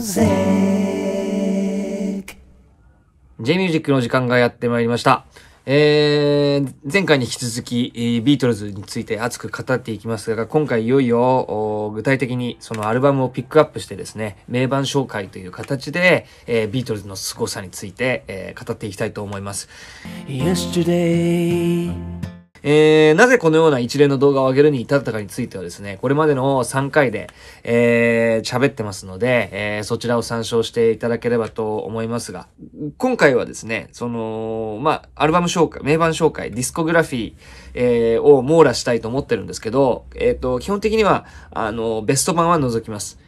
Music ミュージックの時間がやってまいりました。えー、前回に引き続き、ビートルズについて熱く語っていきますが、今回いよいよ、具体的にそのアルバムをピックアップしてですね、名盤紹介という形で、えー、ビートルズの凄さについて、えー、語っていきたいと思います。Yesterday えー、なぜこのような一連の動画を上げるに至ったかについてはですね、これまでの3回で、えー、喋ってますので、えー、そちらを参照していただければと思いますが、今回はですね、その、まあ、アルバム紹介、名盤紹介、ディスコグラフィー、えー、を網羅したいと思ってるんですけど、えっ、ー、と、基本的には、あの、ベスト版は除きます。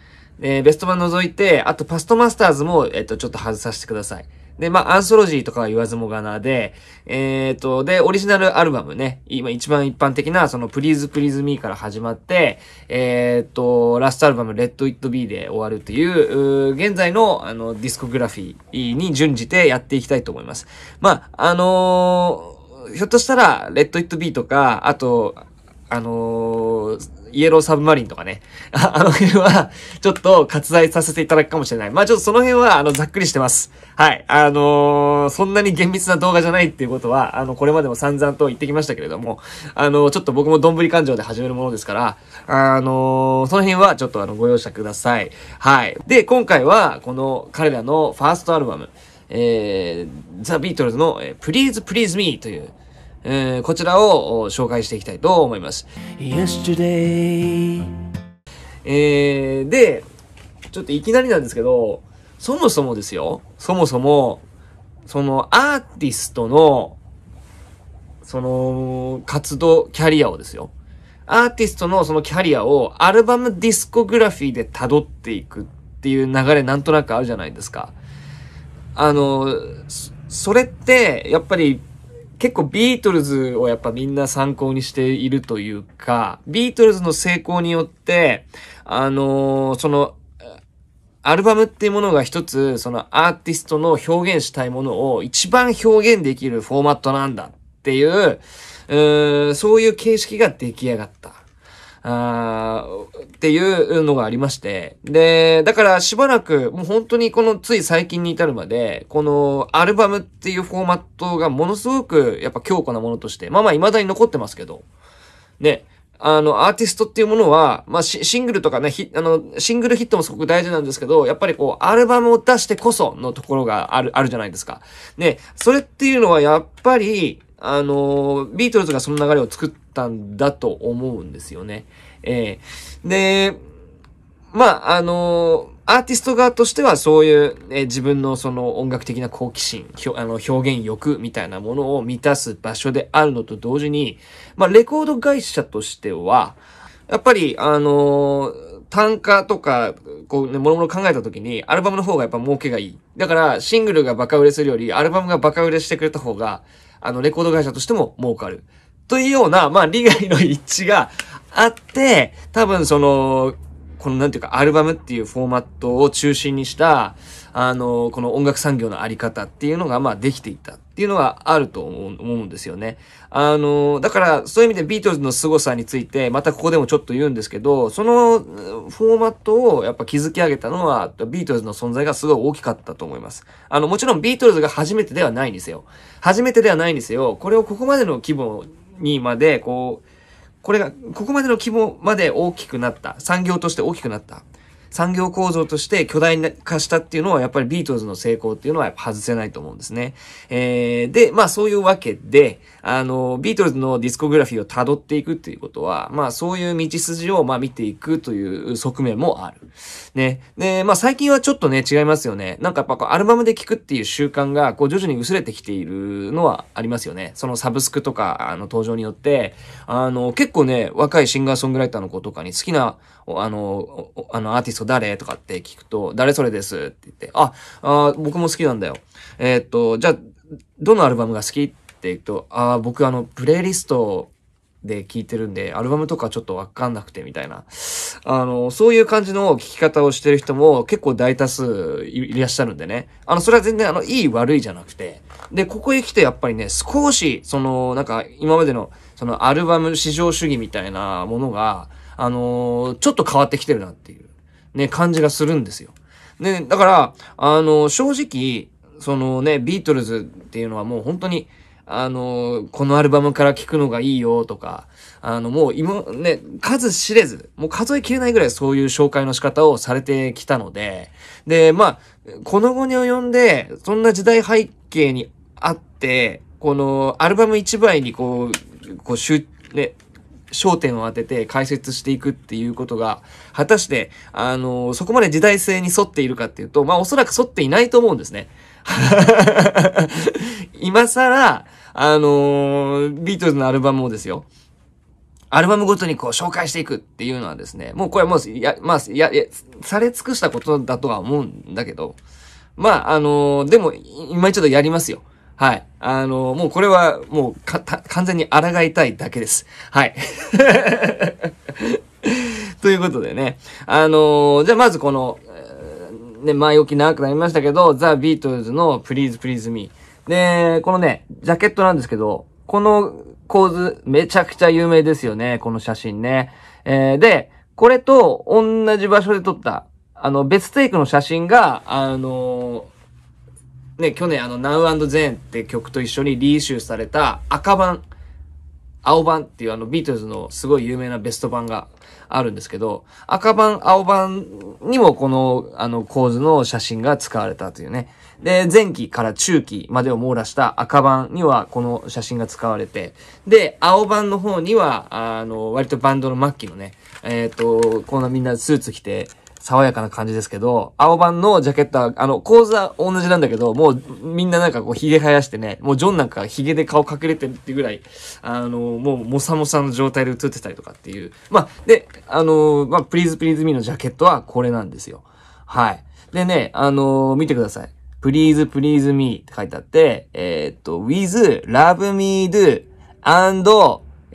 えー、ベスト版除いて、あとパストマスターズも、えっ、ー、と、ちょっと外させてください。で、まあ、アンソロジーとかは言わずもがなで、えっ、ー、と、で、オリジナルアルバムね、今一番一般的な、その、Please Please Me から始まって、えっ、ー、と、ラストアルバムッ e イ It Be で終わるという、う現在の、あの、ディスコグラフィーに準じてやっていきたいと思います。まあ、あのー、ひょっとしたら、ッ e イ It Be とか、あと、あのーイエローサブマリンとかね。あ、あの辺は、ちょっと割愛させていただくかもしれない。まあちょっとその辺は、あの、ざっくりしてます。はい。あのー、そんなに厳密な動画じゃないっていうことは、あの、これまでも散々と言ってきましたけれども、あのー、ちょっと僕もどんぶり感情で始めるものですから、あのー、その辺はちょっとあの、ご容赦ください。はい。で、今回は、この彼らのファーストアルバム、えー、ザ・ビートルズの、えー、Please Please Me という、えー、こちらを紹介していきたいと思います。Yesterday. えー、で、ちょっといきなりなんですけど、そもそもですよ。そもそも、そのアーティストの、その活動、キャリアをですよ。アーティストのそのキャリアをアルバムディスコグラフィーで辿っていくっていう流れなんとなくあるじゃないですか。あの、それって、やっぱり結構ビートルズをやっぱみんな参考にしているというか、ビートルズの成功によって、あのー、その、アルバムっていうものが一つ、そのアーティストの表現したいものを一番表現できるフォーマットなんだっていう、うそういう形式が出来上がった。あっていうのがありまして。で、だからしばらく、もう本当にこのつい最近に至るまで、このアルバムっていうフォーマットがものすごくやっぱ強固なものとして、まあまあ未だに残ってますけど、ね、あの、アーティストっていうものは、まあ、シングルとかね、あの、シングルヒットもすごく大事なんですけど、やっぱりこう、アルバムを出してこそのところがある、あるじゃないですか。で、それっていうのはやっぱり、あの、ビートルズがその流れを作っったんだと思うんですよね。えー、で、まあ、あのー、アーティスト側としてはそういう、えー、自分のその音楽的な好奇心、あの表現欲みたいなものを満たす場所であるのと同時に、まあ、レコード会社としては、やっぱり、あのー、単価とか、こうね、もろもろ考えた時に、アルバムの方がやっぱ儲けがいい。だから、シングルがバカ売れするより、アルバムがバカ売れしてくれた方が、あの、レコード会社としても儲かる。というような、まあ、利害の一致があって、多分その、このなんていうか、アルバムっていうフォーマットを中心にした、あの、この音楽産業のあり方っていうのが、まあ、できていたっていうのがあると思うんですよね。あの、だから、そういう意味でビートルズの凄さについて、またここでもちょっと言うんですけど、そのフォーマットをやっぱ築き上げたのは、ビートルズの存在がすごい大きかったと思います。あの、もちろんビートルズが初めてではないにせよ。初めてではないにせよ、これをここまでの規模にまで、こう、これが、ここまでの規模まで大きくなった。産業として大きくなった。産業構造として巨大化したっていうのは、やっぱりビートルズの成功っていうのはやっぱ外せないと思うんですね。えー、で、まあそういうわけで、あの、ビートルズのディスコグラフィーを辿っていくっていうことは、まあそういう道筋をまあ見ていくという側面もある。ね。で、まあ最近はちょっとね、違いますよね。なんかやっぱこうアルバムで聴くっていう習慣が、こう徐々に薄れてきているのはありますよね。そのサブスクとか、あの登場によって、あの、結構ね、若いシンガーソングライターの子とかに好きな、あの、あのアーティスト誰とかって聞くと、誰それですって言って、あ、あ僕も好きなんだよ。えー、っと、じゃあ、どのアルバムが好きって言うと、あ、僕あの、プレイリストで聞いてるんで、アルバムとかちょっとわかんなくてみたいな。あの、そういう感じの聞き方をしてる人も結構大多数いらっしゃるんでね。あの、それは全然あの、いい悪いじゃなくて。で、ここへ来てやっぱりね、少し、その、なんか今までの、そのアルバム至上主義みたいなものが、あのー、ちょっと変わってきてるなっていう。ね、感じがするんですよ。ね、だから、あの、正直、そのね、ビートルズっていうのはもう本当に、あの、このアルバムから聴くのがいいよとか、あの、もう今、ね、数知れず、もう数えきれないぐらいそういう紹介の仕方をされてきたので、で、まあ、この後に及んで、そんな時代背景にあって、このアルバム1枚にこう、こう、しゅ、ね、焦点を当てて解説していくっていうことが、果たして、あのー、そこまで時代性に沿っているかっていうと、まあおそらく沿っていないと思うんですね。今更、あのー、ビートルズのアルバムをですよ。アルバムごとにこう紹介していくっていうのはですね、もうこれもう、や、まあ、や、や、され尽くしたことだとは思うんだけど、まあ、あのー、でも、今ちょっとやりますよ。はい。あの、もうこれは、もうか、完全に抗いたいだけです。はい。ということでね。あのじゃあまずこの、ね、前置き長くなりましたけど、ザ・ビートルズの Please Please Me。で、このね、ジャケットなんですけど、この構図めちゃくちゃ有名ですよね、この写真ね。えー、で、これと同じ場所で撮った、あの、別テイクの写真が、あのーね、去年あの Now Zen って曲と一緒にリーシューされた赤版、青版っていうあのビートルズのすごい有名なベスト版があるんですけど、赤版、青版にもこのあの構図の写真が使われたというね。で、前期から中期までを網羅した赤版にはこの写真が使われて、で、青版の方には、あの、割とバンドの末期のね、えっ、ー、と、こんなみんなスーツ着て、爽やかな感じですけど、青版のジャケットは、あの、構図は同じなんだけど、もうみんななんかこう髭生やしてね、もうジョンなんか髭で顔隠れてるってぐらい、あの、もうもさもさの状態で映ってたりとかっていう。まあ、で、あの、まあ、プリーズプリーズミーのジャケットはこれなんですよ。はい。でね、あの、見てください。please please me って書いてあって、えー、っと、with love me do and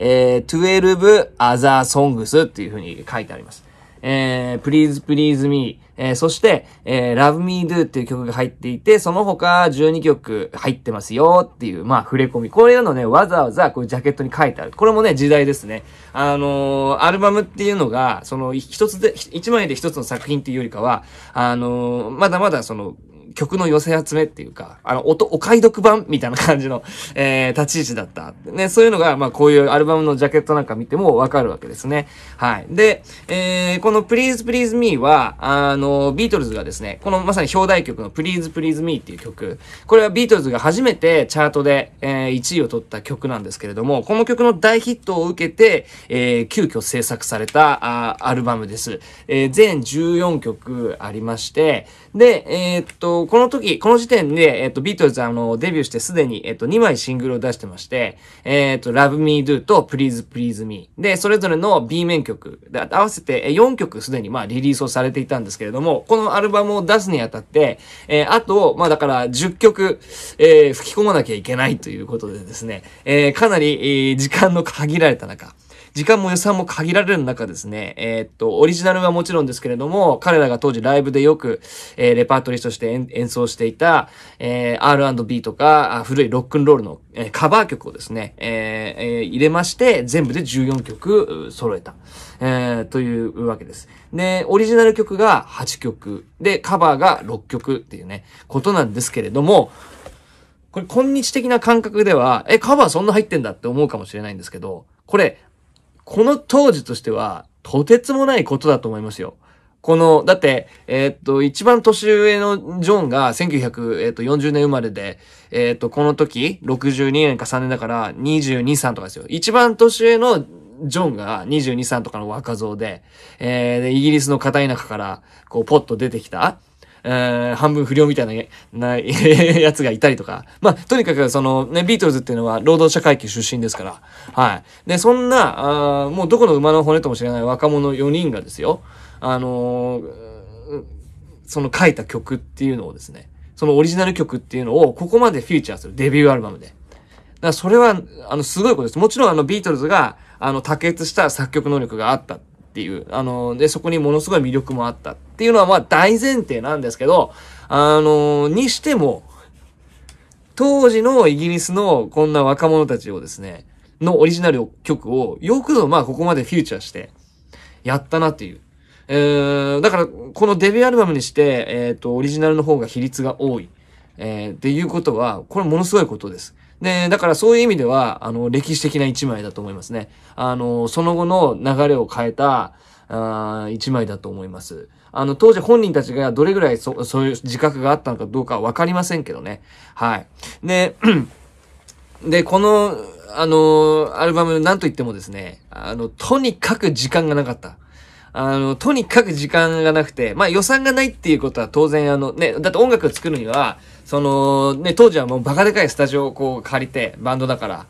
えー、12 other songs っていう風に書いてあります。えー、Please Please Me、えー、そして、えー、Love Me Do っていう曲が入っていて、その他12曲入ってますよっていう、まあ、触れ込み。これなのね、わざわざこういうジャケットに書いてある。これもね、時代ですね。あのー、アルバムっていうのが、その、一つで、一枚で一つの作品っていうよりかは、あのー、まだまだその、曲の寄せ集めっていうか、あの、音、お買い得版みたいな感じの、えー、立ち位置だった。ね、そういうのが、まあ、こういうアルバムのジャケットなんか見てもわかるわけですね。はい。で、えー、この Please Please Me は、あの、ビートルズがですね、このまさに表題曲の Please Please Me っていう曲、これはビートルズが初めてチャートで、えー、1位を取った曲なんですけれども、この曲の大ヒットを受けて、えー、急遽制作されたあアルバムです。えー、全14曲ありまして、で、えー、っと、この時、この時点で、えっ、と、ビートルズあの、デビューしてすでに、えっ、と、2枚シングルを出してまして、えっ、と、Love Me Do と Please Please Me。で、それぞれの B 面曲、で合わせて4曲すでに、まあ、リリースをされていたんですけれども、このアルバムを出すにあたって、えー、あと、まあ、だから10曲、えー、吹き込まなきゃいけないということでですね、えー、かなり、えー、時間の限られた中、時間も予算も限られる中ですね、えー、っと、オリジナルはもちろんですけれども、彼らが当時ライブでよく、えー、レパートリーとして演奏していた、えー、R&B とか、古いロックンロールの、えー、カバー曲をですね、えーえー、入れまして、全部で14曲揃えた、えー、というわけです。で、オリジナル曲が8曲、で、カバーが6曲っていうね、ことなんですけれども、これ、今日的な感覚では、え、カバーそんな入ってんだって思うかもしれないんですけど、これ、この当時としては、とてつもないことだと思いますよ。この、だって、えー、っと、一番年上のジョンが1940年生まれで、えー、っと、この時、62年か3年だから、22、3とかですよ。一番年上のジョンが22、3とかの若造で、えー、イギリスの片田舎から、こう、ポッと出てきた。え半分不良みたいな、ない、やつがいたりとか。まあ、とにかく、その、ね、ビートルズっていうのは労働者階級出身ですから。はい。で、そんな、あもうどこの馬の骨とも知らない若者4人がですよ、あのー、その書いた曲っていうのをですね、そのオリジナル曲っていうのをここまでフィーチャーする。デビューアルバムで。だからそれは、あの、すごいことです。もちろんあのビートルズが、あの、卓越した作曲能力があった。っていう、あの、で、そこにものすごい魅力もあったっていうのは、まあ大前提なんですけど、あの、にしても、当時のイギリスのこんな若者たちをですね、のオリジナル曲をよくぞ、まあここまでフューチャーしてやったなっていう。えー、だからこのデビューアルバムにして、えっ、ー、と、オリジナルの方が比率が多い。えー、っていうことは、これものすごいことです。で、だからそういう意味では、あの、歴史的な一枚だと思いますね。あの、その後の流れを変えた、あ一枚だと思います。あの、当時本人たちがどれぐらいそ、そういう自覚があったのかどうかはわかりませんけどね。はい。で、で、この、あの、アルバム、なんと言ってもですね、あの、とにかく時間がなかった。あの、とにかく時間がなくて、まあ予算がないっていうことは当然あのね、だって音楽を作るには、その、ね、当時はもうバカでかいスタジオをこう借りて、バンドだから、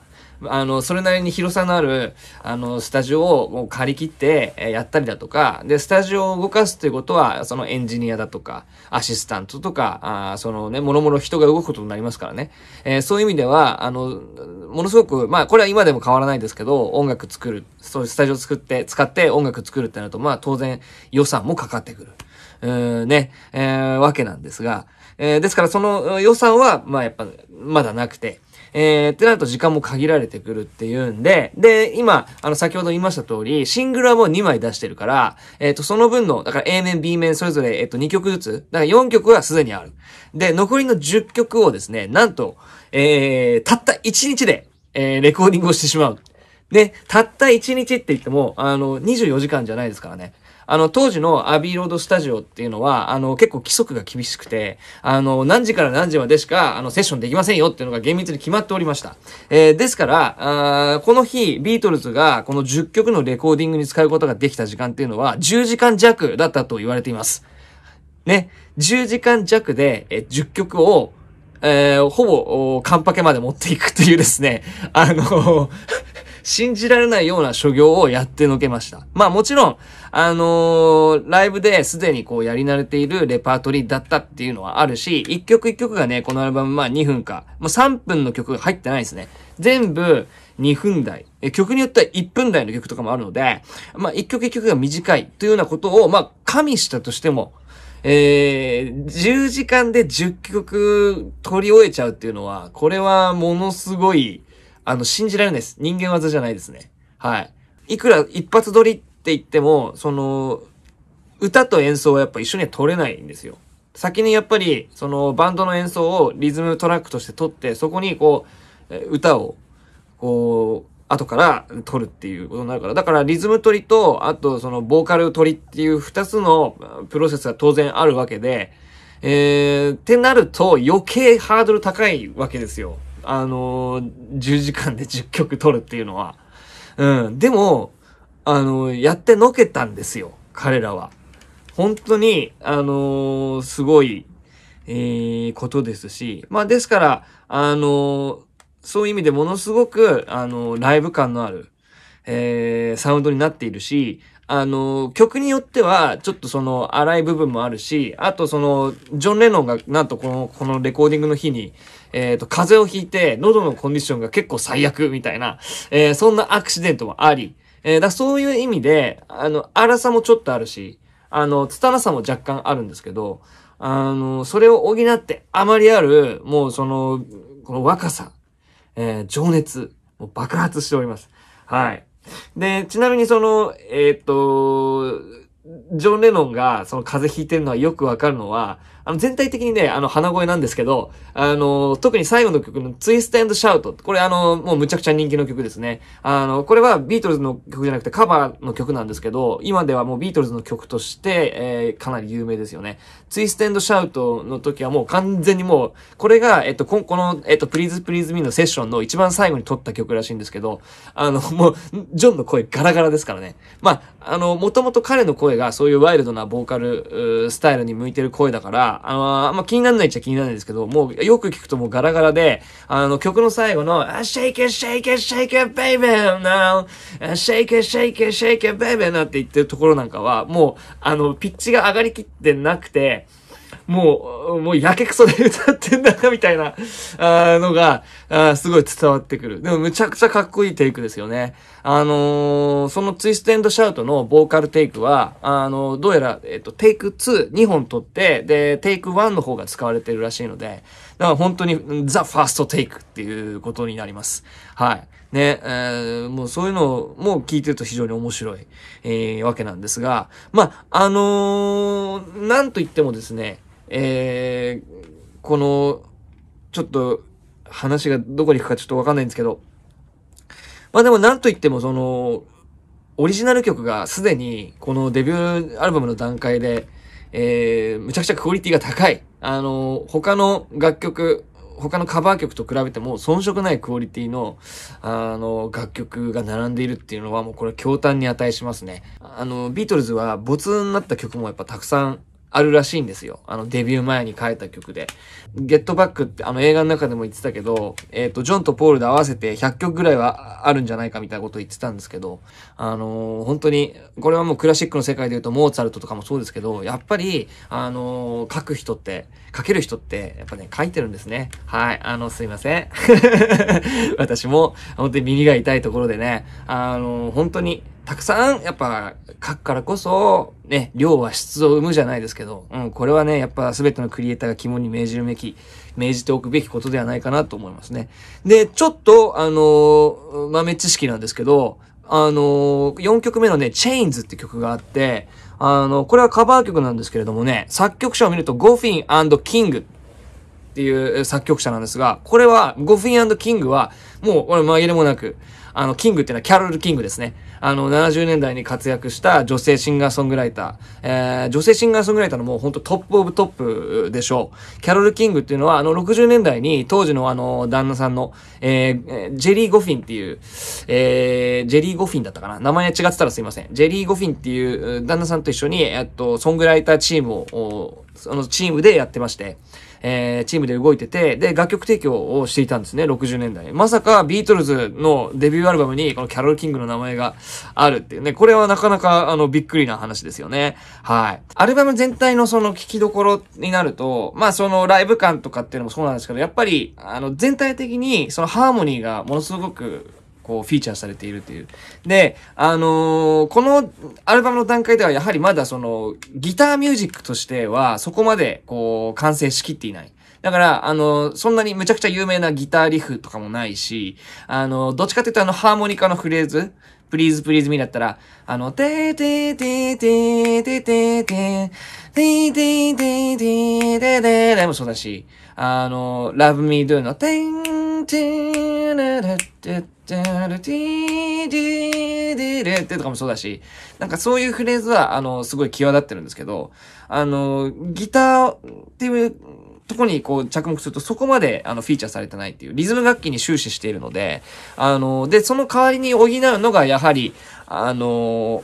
あの、それなりに広さのある、あの、スタジオをもう借り切って、えやったりだとか、で、スタジオを動かすっいうことは、そのエンジニアだとか、アシスタントとか、あそのね、もろもろ人が動くことになりますからね。えー、そういう意味では、あの、ものすごく、まあ、これは今でも変わらないですけど、音楽作る、そういうスタジオ作って、使って音楽作るってなると、まあ、当然予算もかかってくる。ね、えー、わけなんですが、えー、ですからその予算は、まあやっぱ、まだなくて、えー、ってなると時間も限られてくるっていうんで、で、今、あの、先ほど言いました通り、シングルはもう2枚出してるから、えっ、ー、と、その分の、だから A 面、B 面、それぞれ、えっ、ー、と、2曲ずつ、だから4曲はすでにある。で、残りの10曲をですね、なんと、えー、たった1日で、えー、レコーディングをしてしまう。ね、たった1日って言っても、あの、24時間じゃないですからね。あの、当時のアビーロードスタジオっていうのは、あの、結構規則が厳しくて、あの、何時から何時までしか、あの、セッションできませんよっていうのが厳密に決まっておりました。えー、ですから、あこの日、ビートルズがこの10曲のレコーディングに使うことができた時間っていうのは、10時間弱だったと言われています。ね、10時間弱で、え10曲を、えー、ほぼ、カンパケまで持っていくというですね、あの信じられないような所業をやってのけました。まあもちろん、あのー、ライブですでにこうやり慣れているレパートリーだったっていうのはあるし、一曲一曲がね、このアルバムまあ2分か、もう3分の曲が入ってないですね。全部2分台。曲によっては1分台の曲とかもあるので、まあ一曲一曲が短いというようなことを、まあ加味したとしても、えー、10時間で10曲取り終えちゃうっていうのは、これはものすごい、あの、信じられないです。人間技じゃないですね。はい。いくら一発撮りって言っても、その、歌と演奏はやっぱ一緒には撮れないんですよ。先にやっぱり、そのバンドの演奏をリズムトラックとして撮って、そこにこう、歌を、こう、後から撮るっていうことになるから。だからリズム取りと、あとそのボーカル撮りっていう二つのプロセスが当然あるわけで、えー、ってなると余計ハードル高いわけですよ。あのー、10時間で10曲撮るっていうのは。うん。でも、あのー、やってのけたんですよ。彼らは。本当に、あのー、すごい、えー、ことですし。まあ、ですから、あのそういう意味でものすごく、あのライブ感のある、えー、サウンドになっているし、あの、曲によっては、ちょっとその、荒い部分もあるし、あとその、ジョン・レノンが、なんとこの、このレコーディングの日に、えっ、ー、と、風邪をひいて、喉のコンディションが結構最悪、みたいな、えー、そんなアクシデントもあり、えー、だそういう意味で、あの、荒さもちょっとあるし、あの、つたなさも若干あるんですけど、あの、それを補ってあまりある、もうその、この若さ、えー、情熱、もう爆発しております。はい。で、ちなみにその、えっ、と、ジョン・レノンがその風邪ひいてるのはよくわかるのは、あの、全体的にね、あの、鼻声なんですけど、あの、特に最後の曲のツイストシャウト、これあの、もうむちゃくちゃ人気の曲ですね。あの、これはビートルズの曲じゃなくてカバーの曲なんですけど、今ではもうビートルズの曲として、えー、かなり有名ですよね。ツイストシャウトの時はもう完全にもう、これが、えっと、この、えっと、プリーズプリーズミーのセッションの一番最後に撮った曲らしいんですけど、あの、もう、ジョンの声ガラガラですからね。まあ、あの、もともと彼の声がそういうワイルドなボーカル、スタイルに向いてる声だから、あの、あんま気にならないっちゃ気にならないですけど、もうよく聞くともうガラガラで、あの、曲の最後の、あ、shake it, shake it, shake it, baby, now, shake it, shake it, shake it, baby, now って言ってるところなんかは、もう、あの、ピッチが上がりきってなくて、もう、もうやけくそで歌ってんだな、みたいな、あのが、あすごい伝わってくる。でもむちゃくちゃかっこいいテイクですよね。あのー、そのツイストエンドシャウトのボーカルテイクは、あのー、どうやら、えっと、テイク2、2本撮って、で、テイク1の方が使われてるらしいので、だから本当に、ザ・ファーストテイクっていうことになります。はい。ね、えー、もうそういうのも聞いてると非常に面白い、えー、わけなんですが、まあ、あのー、なんと言ってもですね、えー、この、ちょっと、話がどこに行くかちょっとわかんないんですけど、まあでもなんといってもその、オリジナル曲がすでにこのデビューアルバムの段階で、えー、むちゃくちゃクオリティが高い。あの、他の楽曲、他のカバー曲と比べても遜色ないクオリティの、あの、楽曲が並んでいるっていうのはもうこれ驚嘆に値しますね。あの、ビートルズは没になった曲もやっぱたくさんあるらしいんですよ。あの、デビュー前に書いた曲で。ゲットバックってあの映画の中でも言ってたけど、えっ、ー、と、ジョンとポールで合わせて100曲ぐらいはあるんじゃないかみたいなことを言ってたんですけど、あのー、本当に、これはもうクラシックの世界で言うとモーツァルトとかもそうですけど、やっぱり、あのー、書く人って、書ける人って、やっぱね、書いてるんですね。はい。あの、すいません。私も、本当に耳が痛いところでね、あの本当に、たくさん、やっぱ、書くからこそ、ね、量は質を生むじゃないですけど、うん、これはね、やっぱ全てのクリエイターが肝に銘じるべき、銘じておくべきことではないかなと思いますね。で、ちょっと、あのー、豆知識なんですけど、あのー、4曲目のね、チェインズって曲があって、あのこれはカバー曲なんですけれどもね、作曲者を見ると、ゴフィンキングっていう作曲者なんですが、これは、ゴフィンキングは、もう、俺紛れもなく、あの、キングっていうのはキャロル・キングですね。あの、70年代に活躍した女性シンガーソングライター。えー、女性シンガーソングライターのもうほんとトップオブトップでしょう。キャロル・キングっていうのは、あの、60年代に当時のあの、旦那さんの、えー、ジェリー・ゴフィンっていう、えー、ジェリー・ゴフィンだったかな名前違ってたらすいません。ジェリー・ゴフィンっていう旦那さんと一緒に、えっと、ソングライターチームを、そのチームでやってまして、えー、チームで動いてて、で、楽曲提供をしていたんですね、60年代。まさかビートルズのデビューアルバムにこのキャロル・キングの名前があるっていうね、これはなかなかあの、びっくりな話ですよね。はい。アルバム全体のその聞きどころになると、まあそのライブ感とかっていうのもそうなんですけど、やっぱり、あの、全体的にそのハーモニーがものすごくこう、フィーチャーされているっていう。で、あのー、このアルバムの段階ではやはりまだその、ギターミュージックとしては、そこまで、こう、完成しきっていない。だから、あの、そんなにむちゃくちゃ有名なギターリフとかもないし、あの、どっちかっていうとあの、ハーモニカのフレーズ、プリーズプリーズミだったら、あの、てーてーてーてーてーてーてーてーてーてーてーてーてーもそうだし、あの、Love Me Do の、てんてんららててらてぃででれってとかもそうだし、なんかそういうフレーズは、あの、すごい際立ってるんですけど、あの、ギターっていうとこにこう着目するとそこまであのフィーチャーされてないっていうリズム楽器に終始しているので、あの、で、その代わりに補うのがやはり、あの、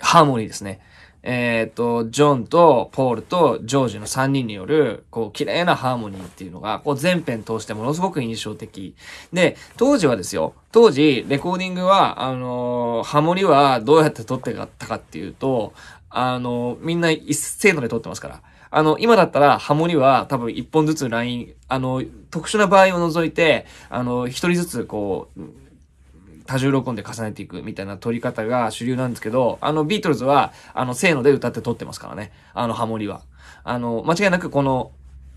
ハーモニーですね。えっ、ー、と、ジョンとポールとジョージの3人による、こう、綺麗なハーモニーっていうのが、こう、全編通してものすごく印象的。で、当時はですよ、当時、レコーディングは、あのー、ハモリはどうやって撮ってたかっていうと、あのー、みんな一斉ので撮ってますから。あの、今だったらハモリは多分一本ずつライン、あの、特殊な場合を除いて、あの、一人ずつこう、多重録音で重ねていくみたいな撮り方が主流なんですけど、あの、ビートルズは、あの、せーので歌って撮ってますからね。あの、ハモリは。あの、間違いなくこの、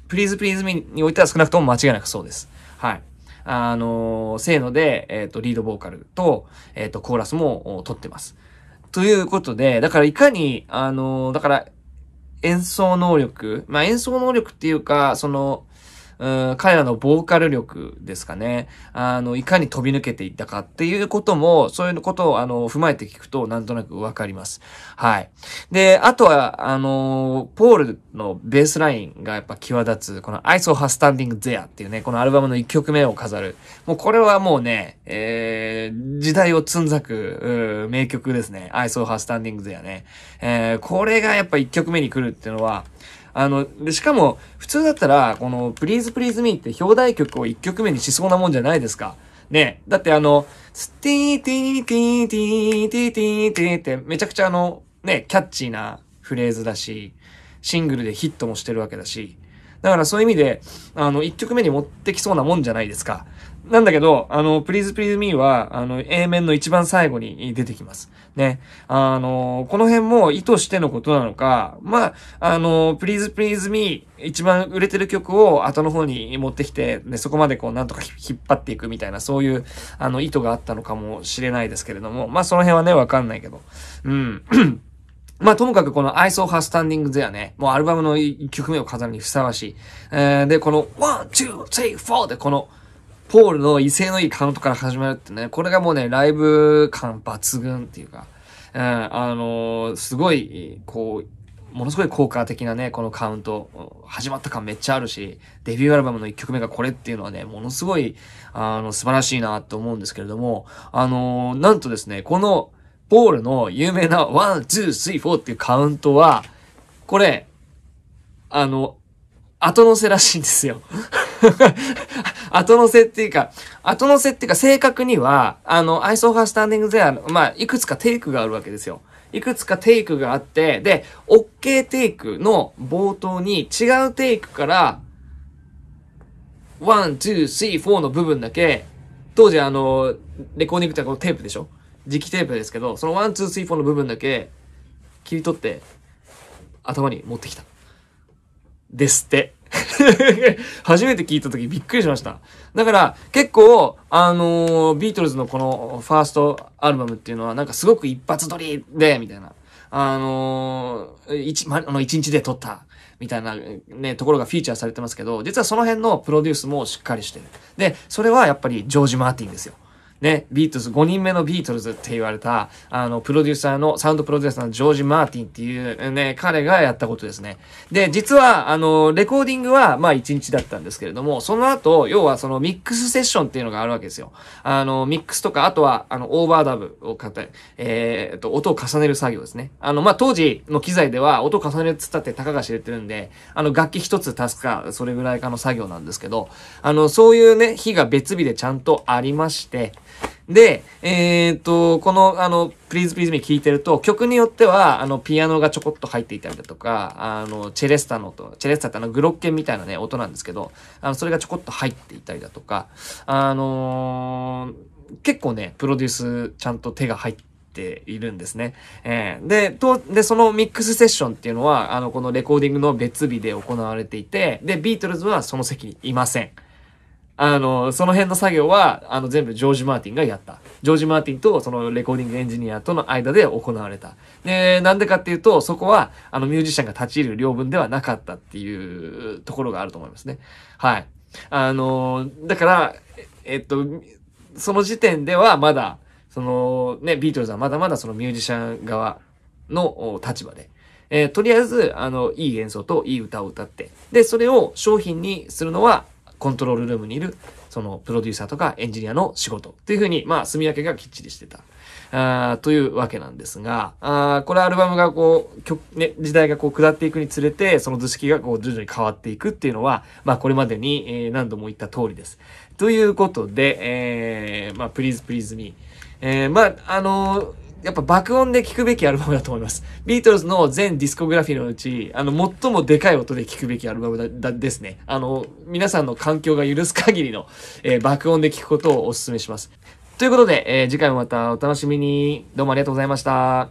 プリーズプリーズミにおいては少なくとも間違いなくそうです。はい。あの、せーので、えっ、ー、と、リードボーカルと、えっ、ー、と、コーラスも撮ってます。ということで、だからいかに、あの、だから、演奏能力、まあ、演奏能力っていうか、その、う彼らのボーカル力ですかね。あの、いかに飛び抜けていったかっていうことも、そういうことを、あの、踏まえて聞くと、なんとなくわかります。はい。で、あとは、あの、ポールのベースラインがやっぱ際立つ、この I saw her standing there っていうね、このアルバムの一曲目を飾る。もうこれはもうね、えー、時代をつんざく、名曲ですね。I saw her standing there ね。えー、これがやっぱ一曲目に来るっていうのは、あの、で、しかも、普通だったら、この、プリーズプリーズミーって表題曲を1曲目にしそうなもんじゃないですか。ね。だってあの、スティーティーティーティーティーティーティーってめちゃくちゃあの、ね、キャッチーなフレーズだし、シングルでヒットもしてるわけだし、だからそういう意味で、あの、1曲目に持ってきそうなもんじゃないですか。なんだけど、あの、Please Please Me は、あの、A 面の一番最後に出てきます。ね。あの、この辺も意図してのことなのか、まあ、あの、Please Please Me 一番売れてる曲を後の方に持ってきて、で、そこまでこう、なんとか引っ張っていくみたいな、そういう、あの、意図があったのかもしれないですけれども、まあ、その辺はね、わかんないけど。うん。まあ、ともかくこの I Saw Her Standing There ね、もうアルバムの1曲目を飾るにふさわしい。えー、で、この1,2,3,4でこの、ポールの威勢のいいカウントから始まるってね、これがもうね、ライブ感抜群っていうか、うん、あのー、すごい、こう、ものすごい効果的なね、このカウント、始まった感めっちゃあるし、デビューアルバムの1曲目がこれっていうのはね、ものすごい、あの、素晴らしいなと思うんですけれども、あのー、なんとですね、この、ポールの有名な1、2、3、4っていうカウントは、これ、あの、後乗せらしいんですよ 後乗せっていうか、後乗せっていうか正確には、あの、アイソーハースタンディングゼア、まあ、いくつかテイクがあるわけですよ。いくつかテイクがあって、で、OK テイクの冒頭に違うテイクから、ワン、ツー、スリー、フォーの部分だけ、当時あの、レコーディングってこのテープでしょ磁気テープですけど、そのワン、ツー、スリー、フォーの部分だけ、切り取って、頭に持ってきた。ですって。初めて聞いた時びっくりしました。だから結構、あのー、ビートルズのこのファーストアルバムっていうのはなんかすごく一発撮りで、みたいな。あのー、一、ま、あの、一日で撮った。みたいなね、ところがフィーチャーされてますけど、実はその辺のプロデュースもしっかりしてる。で、それはやっぱりジョージ・マーティンですよ。ね、ビートルズ、5人目のビートルズって言われた、あの、プロデューサーの、サウンドプロデューサーのジョージ・マーティンっていうね、彼がやったことですね。で、実は、あの、レコーディングは、まあ1日だったんですけれども、その後、要はそのミックスセッションっていうのがあるわけですよ。あの、ミックスとか、あとは、あの、オーバーダブを買ったえー、っと、音を重ねる作業ですね。あの、まあ当時の機材では、音を重ねるっつったってたかが知れてるんで、あの、楽器一つ足すか、それぐらいかの作業なんですけど、あの、そういうね、日が別日でちゃんとありまして、で、えー、っと、この、あの、プリーズプリ e ズ e 聞いてると、曲によっては、あの、ピアノがちょこっと入っていたりだとか、あの、チェレスタの音、チェレスタってあの、グロッケンみたいなね、音なんですけど、あの、それがちょこっと入っていたりだとか、あのー、結構ね、プロデュースちゃんと手が入って、ているんですね。えー、で、と、で、そのミックスセッションっていうのは、あの、このレコーディングの別日で行われていて、で、ビートルズはその席にいません。あの、その辺の作業は、あの、全部ジョージ・マーティンがやった。ジョージ・マーティンとそのレコーディングエンジニアとの間で行われた。で、なんでかっていうと、そこは、あの、ミュージシャンが立ち入る領分ではなかったっていうところがあると思いますね。はい。あの、だから、えっと、その時点ではまだ、その、ね、ビートルズはまだまだそのミュージシャン側の立場で。えー、とりあえず、あの、いい演奏といい歌を歌って、で、それを商品にするのは、コントロールルームにいる、そのプロデューサーとかエンジニアの仕事っていうふうに、まあ、住み分けがきっちりしてた。あというわけなんですが、あこれアルバムがこう、曲、ね、時代がこう下っていくにつれて、その図式がこう徐々に変わっていくっていうのは、まあこれまでに、えー、何度も言った通りです。ということで、えー、まあ Please Please Me。えー、まあ、あのーやっぱ爆音で聴くべきアルバムだと思います。ビートルズの全ディスコグラフィーのうち、あの、最もでかい音で聴くべきアルバムだですね。あの、皆さんの環境が許す限りの、えー、爆音で聴くことをお勧めします。ということで、えー、次回もまたお楽しみに。どうもありがとうございました。